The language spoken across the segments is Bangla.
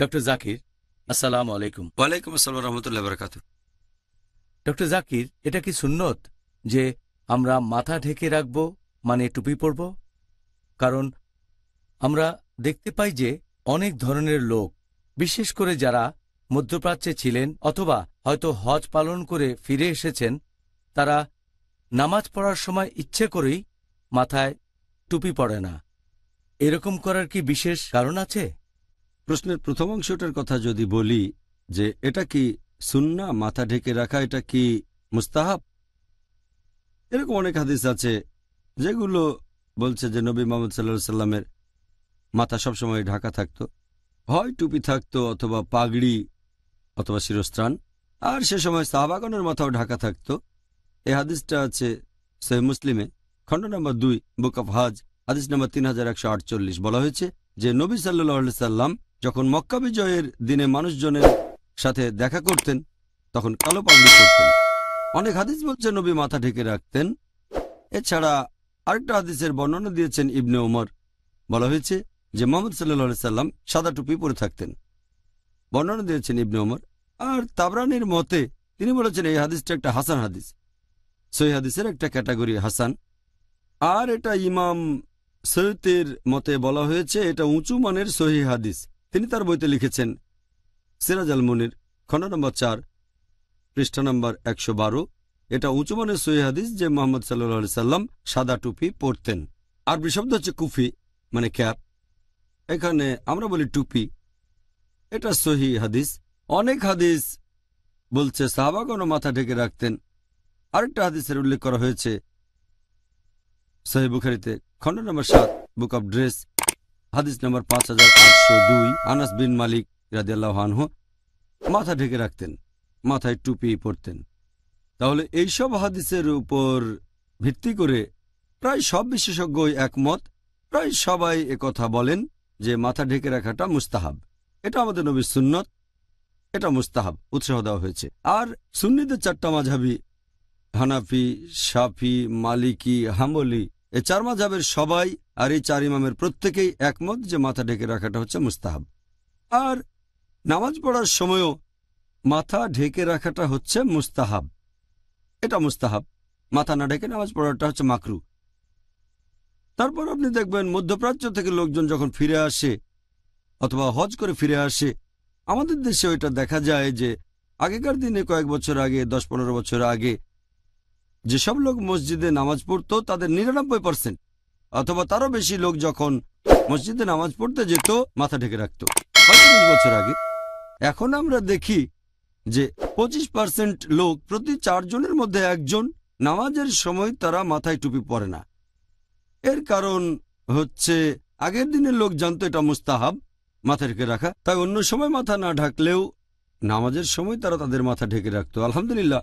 ডক্টর জাকির আসসালামু আলাইকুম ওয়ালাইকুম আসসালাম রহমতুল্লাহ বরকাত ডক্টর জাকির এটা কি সুন্নত যে আমরা মাথা ঢেকে রাখব মানে টুপি পরব কারণ আমরা দেখতে পাই যে অনেক ধরনের লোক বিশেষ করে যারা মধ্যপ্রাচ্যে ছিলেন অথবা হয়তো হজ পালন করে ফিরে এসেছেন তারা নামাজ পড়ার সময় ইচ্ছে করেই মাথায় টুপি পরে না এরকম করার কি বিশেষ কারণ আছে প্রশ্নের প্রথম অংশটার কথা যদি বলি যে এটা কি সুন্না মাথা ঢেকে রাখা এটা কি মুস্তাহাব এরকম অনেক হাদিস আছে যেগুলো বলছে যে নবী মোহাম্মদ সাল্লা সাল্লামের মাথা সবসময় ঢাকা থাকতো হয় টুপি থাকত অথবা পাগড়ি অথবা শিরস্ত্রাণ আর সে সময় সাহাবাগনের মাথাও ঢাকা থাকত এ হাদিসটা আছে সে মুসলিমে খণ্ড নম্বর দুই বুক অফ হাজ আদিস নম্বর তিন বলা হয়েছে যে নবী সাল্লু সাল্লাম যখন মক্কা বিজয়ের দিনে মানুষজনের সাথে দেখা করতেন তখন কালো পাগড়ি করতেন অনেক হাদিস বলছে নবী মাথা ঢেকে রাখতেন এছাড়া আরেকটা হাদিসের বর্ণনা দিয়েছেন ইবনে ওমর বলা হয়েছে যে মোহাম্মদ সাল্লি সাল্লাম সাদা টুপি পরে থাকতেন বর্ণনা দিয়েছেন ইবনে ওমর আর তাবরানির মতে তিনি বলেছেন এই হাদিসটা একটা হাসান হাদিস সই হাদিসের একটা ক্যাটাগরি হাসান আর এটা ইমাম সৈয়তের মতে বলা হয়েছে এটা উঁচু মানের সহি হাদিস তিনি তার বইতে লিখেছেন সিরাজ আল মনির খণ্ড নম্বর চার পৃষ্ঠা নম্বর একশো বারো এটা উঁচু মানের সহি হাদিস যে মোহাম্মদ সাল্লি সাল্লাম সাদা টুপি পরতেন আর বিশব্দ হচ্ছে কুফি মানে ক্যাপ এখানে আমরা বলি টুপি এটা সহি হাদিস অনেক হাদিস বলছে সাহাবাগণ মাথা ঢেকে রাখতেন আরেকটা হাদিসের উল্লেখ করা হয়েছে সহি বুখারিতে খণ্ড নম্বর সাত বুক অব ড্রেস হাদিস নম্বর পাঁচ হাজার আটশো দুই আনাস বিন মালিক রাজিয়াল্লাহ মাথা ঢেকে রাখতেন মাথায় টুপি পরতেন তাহলে এইসব হাদিসের উপর ভিত্তি করে প্রায় সব বিশেষজ্ঞই একমত প্রায় সবাই কথা বলেন যে মাথা ঢেকে রাখাটা মুস্তাহাব এটা আমাদের নবী সুন্নত এটা মুস্তাহাব উৎসাহ দেওয়া হয়েছে আর সুন্নিদের চারটা মাঝাবি হানাফি সাফি মালিকি হাম্বলি এ চার মাঝাবের সবাই আর এই চার ইমামের প্রত্যেকেই একমত যে মাথা ঢেকে রাখাটা হচ্ছে মুস্তাহাব আর নামাজ পড়ার সময়ও মাথা ঢেকে রাখাটা হচ্ছে মুস্তাহাব এটা মুস্তাহাব মাথা না ঢেকে নামাজ পড়াটা হচ্ছে মাকরু তারপর আপনি দেখবেন মধ্যপ্রাচ্য থেকে লোকজন যখন ফিরে আসে অথবা হজ করে ফিরে আসে আমাদের দেশে ওইটা দেখা যায় যে আগেকার দিনে কয়েক বছর আগে দশ পনেরো বছর আগে যেসব লোক মসজিদে নামাজ পড়তো তাদের নিরানব্বই পার্সেন্ট অথবা তারও বেশি লোক যখন মসজিদে নামাজ পড়তে যেত মাথা ঢেকে রাখত পঁয়ত্রিশ বছর আগে এখন আমরা দেখি যে পঁচিশ পার্সেন্ট লোক প্রতি চারজনের মধ্যে একজন নামাজের সময় তারা মাথায় টুপি পরে না এর কারণ হচ্ছে আগের দিনের লোক জানতো এটা মুস্তাহাব মাথা ঢেকে রাখা তাই অন্য সময় মাথা না ঢাকলেও নামাজের সময় তারা তাদের মাথা ঢেকে রাখতো আলহামদুলিল্লাহ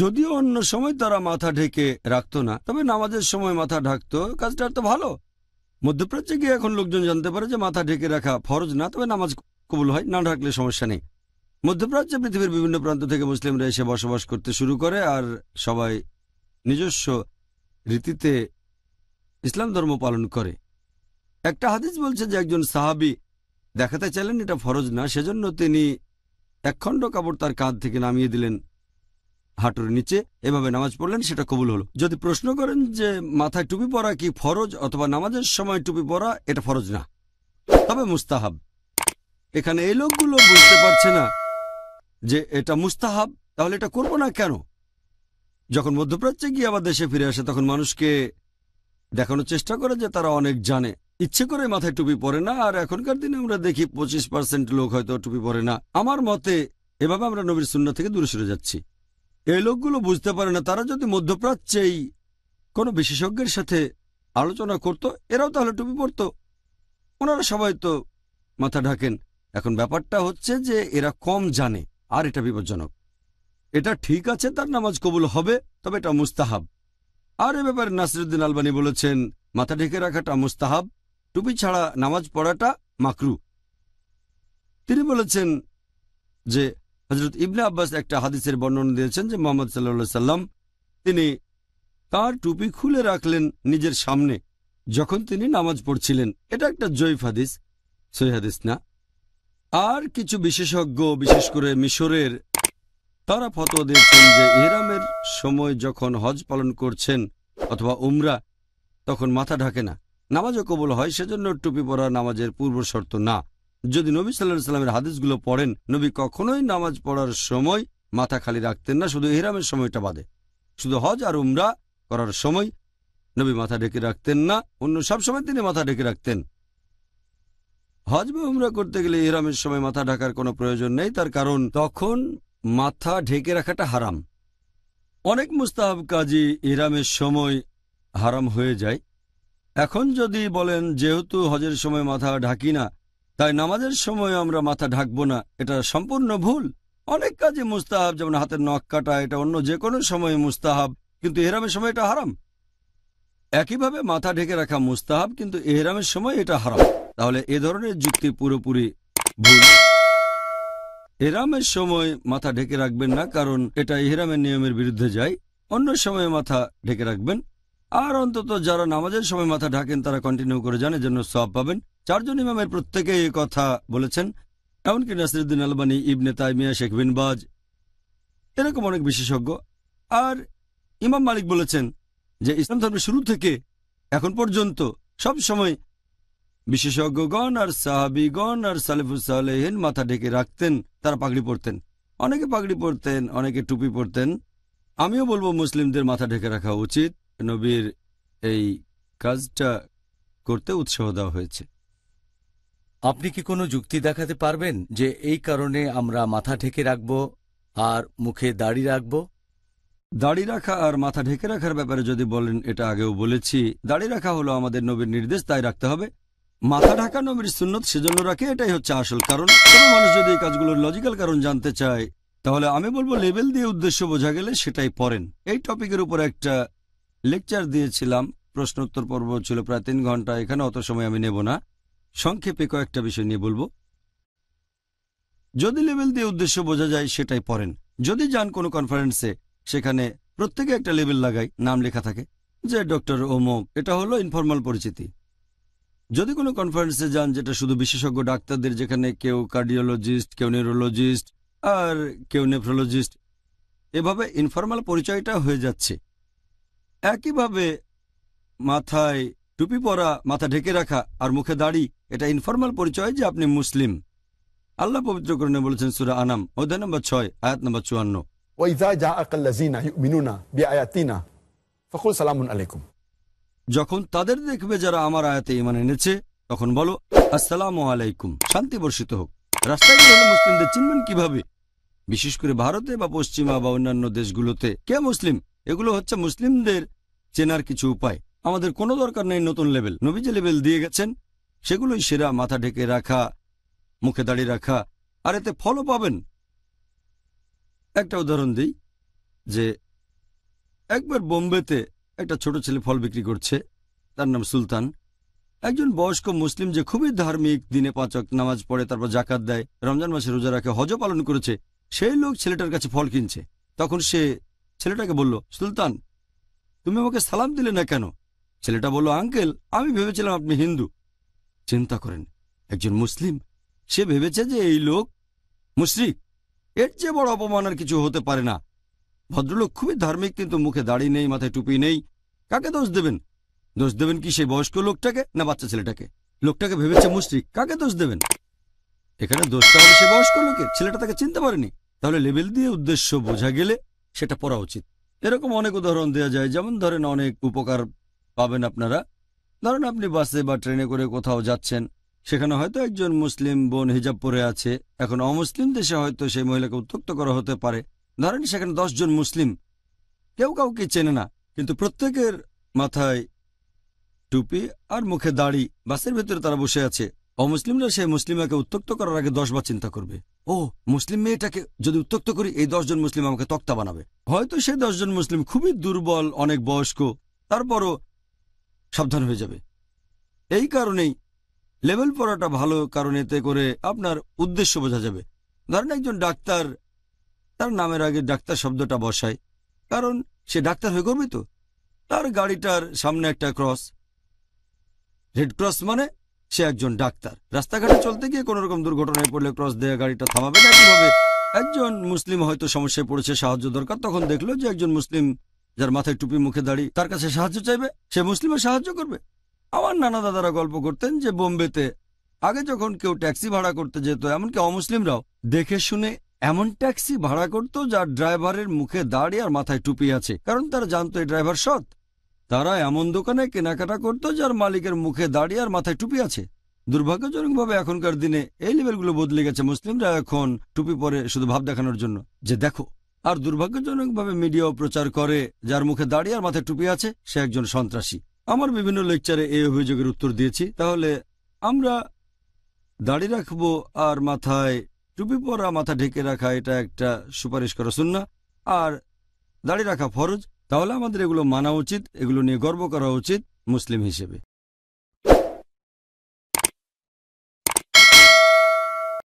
যদিও অন্য সময় তারা মাথা ঢেকে রাখতো না তবে নামাজের সময় মাথা ঢাকতো কাজটা তো ভালো মধ্যপ্রাচ্যে গিয়ে এখন লোকজন জানতে পারে যে মাথা ঢেকে রাখা ফরজ না তবে নামাজ কবুল হয় না ঢাকলে সমস্যা নেই মধ্যপ্রাচ্যে পৃথিবীর বিভিন্ন প্রান্ত থেকে মুসলিমরা এসে বসবাস করতে শুরু করে আর সবাই নিজস্ব রীতিতে ইসলাম ধর্ম পালন করে একটা হাদিস বলছে যে একজন সাহাবি দেখাতে চাইলেন এটা ফরজ না সেজন্য তিনি একখণ্ড কাপড় তার কাঁধ থেকে নামিয়ে দিলেন হাঁটুর নিচে এভাবে নামাজ পড়লেন সেটা কবুল হলো যদি প্রশ্ন করেন যে মাথায় টুপি পরা কি ফরজ অথবা নামাজের সময় টুপি পরা এটা ফরজ না তবে মুস্তাহাব এখানে এই লোকগুলো বুঝতে পারছে না যে এটা মুস্তাহাব তাহলে এটা করব না কেন যখন মধ্যপ্রাচ্যে গিয়ে আবার দেশে ফিরে আসে তখন মানুষকে দেখানোর চেষ্টা করে যে তারা অনেক জানে ইচ্ছে করে মাথায় টুপি পরে না আর এখনকার দিনে আমরা দেখি পঁচিশ পার্সেন্ট লোক হয়তো টুপি পরে না আমার মতে এভাবে আমরা নবীর শূন্য থেকে দূরে সরে যাচ্ছি এই লোকগুলো বুঝতে পারে না তারা যদি মধ্যপ্রাচ্যেই কোনো বিশেষজ্ঞের সাথে আলোচনা করত এরাও তাহলে টুপি পরত ওনারা সবাই তো মাথা ঢাকেন এখন ব্যাপারটা হচ্ছে যে এরা কম জানে আর এটা বিপজ্জনক এটা ঠিক আছে তার নামাজ কবুল হবে তবে এটা মুস্তাহাব আর এ ব্যাপারে নাসিরুদ্দিন আলবানি বলেছেন মাথা ঢেকে রাখাটা মুস্তাহাব টুপি ছাড়া নামাজ পড়াটা মাকরু তিনি বলেছেন যে হজরত ইবনে আব্বাস একটা হাদিসের বর্ণনা দিয়েছেন যে মোহাম্মদ সাল্লা সাল্লাম তিনি তার টুপি খুলে রাখলেন নিজের সামনে যখন তিনি নামাজ পড়ছিলেন এটা একটা জৈফ হাদিস সই হাদিস না আর কিছু বিশেষজ্ঞ বিশেষ করে মিশরের তারা ফতোয়া দিয়েছেন যে ইহরামের সময় যখন হজ পালন করছেন অথবা উমরা তখন মাথা ঢাকে না নামাজও কবল হয় সেজন্য টুপি পরা নামাজের পূর্ব শর্ত না যদি নবী সাল্লা সাল্লামের হাদিসগুলো পড়েন নবী কখনোই নামাজ পড়ার সময় মাথা খালি রাখতেন না শুধু এহরামের সময়টা বাদে শুধু হজ আর উমরা করার সময় নবী মাথা ঢেকে রাখতেন না অন্য সব সময় তিনি মাথা ঢেকে রাখতেন হজ বা উমরা করতে গেলে এহরামের সময় মাথা ঢাকার কোনো প্রয়োজন নেই তার কারণ তখন মাথা ঢেকে রাখাটা হারাম অনেক মুস্তাহাব কাজই ইহরামের সময় হারাম হয়ে যায় এখন যদি বলেন যেহেতু হজের সময় মাথা ঢাকি না তাই নামাজের সময় আমরা মাথা ঢাকবো না এটা সম্পূর্ণ ভুল অনেক কাজে মুস্তাহাব যেমন হাতের নখ কাটা এটা অন্য যে কোনো সময়ে মুস্তাহাব কিন্তু এহরামের সময় এটা হারাম একইভাবে মাথা ঢেকে রাখা মুস্তাহাব কিন্তু এহরামের সময় এটা হারাম তাহলে এ ধরনের যুক্তি পুরোপুরি ভুল এহরামের সময় মাথা ঢেকে রাখবেন না কারণ এটা এহরামের নিয়মের বিরুদ্ধে যায় অন্য সময়ে মাথা ঢেকে রাখবেন আর অন্তত যারা নামাজের সময় মাথা ঢাকেন তারা কন্টিনিউ করে জানে জন্য সব পাবেন চারজন ইমামের প্রত্যেকে এ কথা বলেছেন এমনকি নাসিরুদ্দিন আলবানী ইবনে তাইমিয়া শেখ বিনবাজ এরকম অনেক বিশেষজ্ঞ আর ইমাম মালিক বলেছেন যে ইসলাম ধর্মের শুরু থেকে এখন পর্যন্ত সব সময় বিশেষজ্ঞগণ আর সাহাবিগণ আর সালেফুসালেহীন মাথা ঢেকে রাখতেন তারা পাগড়ি পরতেন অনেকে পাগড়ি পরতেন অনেকে টুপি পরতেন আমিও বলবো মুসলিমদের মাথা ঢেকে রাখা উচিত নবীর এই কাজটা করতে উৎসাহ দেওয়া হয়েছে আপনি কি কোনো যুক্তি দেখাতে পারবেন যে এই কারণে আমরা মাথা ঢেকে রাখব আর মুখে দাড়ি রাখব দাড়ি রাখা আর মাথা ঢেকে রাখার ব্যাপারে যদি বলেন এটা আগেও বলেছি দাড়ি রাখা হলো আমাদের নবীর নির্দেশ তাই রাখতে হবে মাথা ঢাকা নবীর সুন্নত সেজন্য রাখে এটাই হচ্ছে আসল কারণ কোনো মানুষ যদি এই কাজগুলোর লজিক্যাল কারণ জানতে চায় তাহলে আমি বলবো লেভেল দিয়ে উদ্দেশ্য বোঝা গেলে সেটাই পড়েন এই টপিকের উপর একটা লেকচার দিয়েছিলাম প্রশ্নোত্তর পর্ব ছিল প্রায় তিন ঘন্টা এখানে অত সময় আমি নেব না সংক্ষেপে কয়েকটা বিষয় নিয়ে বলবো যদি লেভেল দিয়ে উদ্দেশ্য বোঝা যায় সেটাই পড়েন যদি যান কোনো কনফারেন্সে সেখানে প্রত্যেকে একটা লেবেল লাগাই নাম লেখা থাকে যে ডক্টর ওমক এটা হলো ইনফর্মাল পরিচিতি যদি কোনো কনফারেন্সে যান যেটা শুধু বিশেষজ্ঞ ডাক্তারদের যেখানে কেউ কার্ডিওলজিস্ট কেউ নিউরোলজিস্ট আর কেউ নেফ্রোলজিস্ট এভাবে ইনফর্মাল পরিচয়টা হয়ে যাচ্ছে একইভাবে মাথায় টুপি পরা মাথা ঢেকে রাখা আর মুখে দাড়ি এটা ইনফর্মাল পরিচয় যে আপনি মুসলিম আল্লাহ পবিত্রকরণে বলেছেন সুরা আনাম অধ্যায় নম্বর ছয় আয়াত নম্বর চুয়ান্ন যখন তাদের দেখবে যারা আমার আয়াতে ইমান এনেছে তখন বলো আসসালাম আলাইকুম শান্তি বর্ষিত হোক রাস্তায় হলে মুসলিমদের চিনবেন কিভাবে বিশেষ করে ভারতে বা পশ্চিমা বা অন্যান্য দেশগুলোতে কে মুসলিম এগুলো হচ্ছে মুসলিমদের চেনার কিছু উপায় আমাদের কোনো দরকার নেই নতুন লেভেল নবী যে লেভেল দিয়ে গেছেন সেগুলোই সেরা মাথা ঢেকে রাখা মুখে দাড়ি রাখা আর এতে ফলও পাবেন একটা উদাহরণ দিই যে একবার বোম্বেতে একটা ছোট ছেলে ফল বিক্রি করছে তার নাম সুলতান একজন বয়স্ক মুসলিম যে খুবই ধার্মিক দিনে পাঁচক নামাজ পড়ে তারপর জাকাত দেয় রমজান মাসে রোজা রাখে হজ পালন করেছে সেই লোক ছেলেটার কাছে ফল কিনছে তখন সে ছেলেটাকে বলল সুলতান তুমি আমাকে সালাম দিলে না কেন ছেলেটা বলল আঙ্কেল আমি ভেবেছিলাম আপনি হিন্দু চিন্তা করেন একজন মুসলিম সে ভেবেছে যে এই লোক মুশ্রিক এর যে বড় অপমান আর কিছু হতে পারে না ভদ্রলোক খুবই ধার্মিক কিন্তু মুখে দাড়ি নেই মাথায় টুপি নেই কাকে দোষ দেবেন দোষ দেবেন কি সেই বয়স্ক লোকটাকে না বাচ্চা ছেলেটাকে লোকটাকে ভেবেছে মুশ্রিক কাকে দোষ দেবেন এখানে দোষটা হবে সে বয়স্ক লোকের ছেলেটা তাকে চিনতে পারেনি তাহলে লেবেল দিয়ে উদ্দেশ্য বোঝা গেলে সেটা পড়া উচিত এরকম অনেক উদাহরণ দেওয়া যায় যেমন ধরেন অনেক উপকার পাবেন আপনারা ধরেন আপনি বাসে বা ট্রেনে করে কোথাও যাচ্ছেন সেখানে হয়তো একজন মুসলিম বোন হিজাব পরে আছে এখন অমুসলিম দেশে হয়তো সেই মহিলাকে উত্তক্ত করা হতে পারে ধরেন সেখানে জন মুসলিম কেউ কাউকে চেনে না কিন্তু প্রত্যেকের মাথায় টুপি আর মুখে দাড়ি বাসের ভেতরে তারা বসে আছে অমুসলিমরা সে মুসলিমাকে উত্তক্ত করার আগে দশবার চিন্তা করবে ও মুসলিম মেয়েটাকে যদি উত্তক্ত করি এই দশজন মুসলিম আমাকে তক্তা বানাবে হয়তো সে দশজন মুসলিম খুবই দুর্বল অনেক বয়স্ক তারপরও সাবধান হয়ে যাবে এই কারণেই লেভেল পড়াটা ভালো কারণ এতে করে আপনার উদ্দেশ্য বোঝা যাবে ধরেন একজন ডাক্তার তার নামের আগে ডাক্তার শব্দটা বসায় কারণ সে ডাক্তার হয়ে গর্বিত তার গাড়িটার সামনে একটা ক্রস রেড ক্রস মানে সে একজন ডাক্তার রাস্তাঘাটে চলতে গিয়ে কোন রকম দুর্ঘটনায় পড়লে ক্রস দেয়া গাড়িটা থামাবে না কিভাবে একজন মুসলিম হয়তো সমস্যায় পড়েছে সাহায্য দরকার তখন দেখলো যে একজন মুসলিম যার মাথায় টুপি মুখে দাঁড়িয়ে তার কাছে সাহায্য চাইবে সে মুসলিমের সাহায্য করবে আমার নানা দাদারা গল্প করতেন যে বোম্বেতে আগে যখন কেউ ট্যাক্সি ভাড়া করতে যেত এমনকি অমুসলিমরাও দেখে শুনে এমন ট্যাক্সি ভাড়া করত যার ড্রাইভারের মুখে দাঁড়িয়ে আর মাথায় টুপি আছে কারণ তারা জানতো এই ড্রাইভার সৎ তারা এমন দোকানে কেনাকাটা করতো যার মালিকের মুখে দাঁড়িয়ে আর মাথায় টুপি আছে দুর্ভাগ্যজনকভাবে এখনকার দিনে এই লেভেলগুলো বদলে গেছে মুসলিমরা এখন টুপি পরে শুধু ভাব দেখানোর জন্য যে দেখো আর দুর্ভাগ্যজনকভাবে মিডিয়াও প্রচার করে যার মুখে দাঁড়িয়ে আর মাথায় টুপি আছে সে একজন সন্ত্রাসী আমার বিভিন্ন লেকচারে এই অভিযোগের উত্তর দিয়েছি তাহলে আমরা দাড়ি রাখব আর মাথায় টুপি পরা মাথা ঢেকে রাখা এটা একটা সুপারিশ করা শুননা আর দাড়ি রাখা ফরজ তাহলে আমাদের এগুলো মানা উচিত এগুলো নিয়ে গর্ব করা উচিত মুসলিম হিসেবে